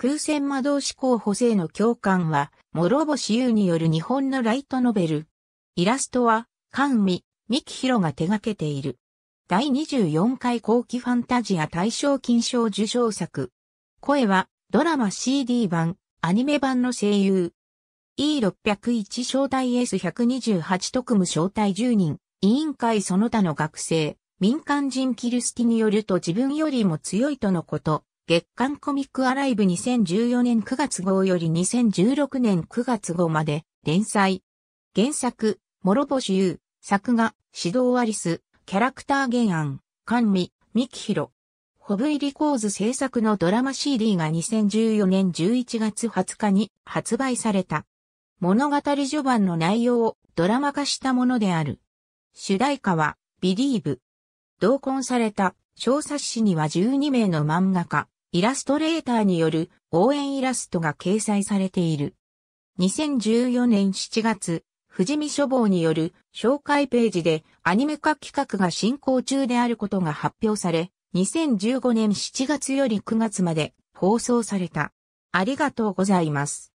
空戦魔導士候補生の教官は、諸星優による日本のライトノベル。イラストは、関美、三木博が手掛けている。第24回後期ファンタジア大賞金賞受賞作。声は、ドラマ CD 版、アニメ版の声優。E601 招待 S128 特務招待10人、委員会その他の学生、民間人キルスキによると自分よりも強いとのこと。月刊コミックアライブ2014年9月号より2016年9月号まで連載。原作、諸星優、作画、指導アリス、キャラクター原案、理、美、三木ロ。ホブイリコーズ制作のドラマ CD が2014年11月20日に発売された。物語序盤の内容をドラマ化したものである。主題歌は、ビリーブ。同梱された小冊子には12名の漫画家、イラストレーターによる応援イラストが掲載されている。2014年7月、富士見書房による紹介ページでアニメ化企画が進行中であることが発表され、2015年7月より9月まで放送された。ありがとうございます。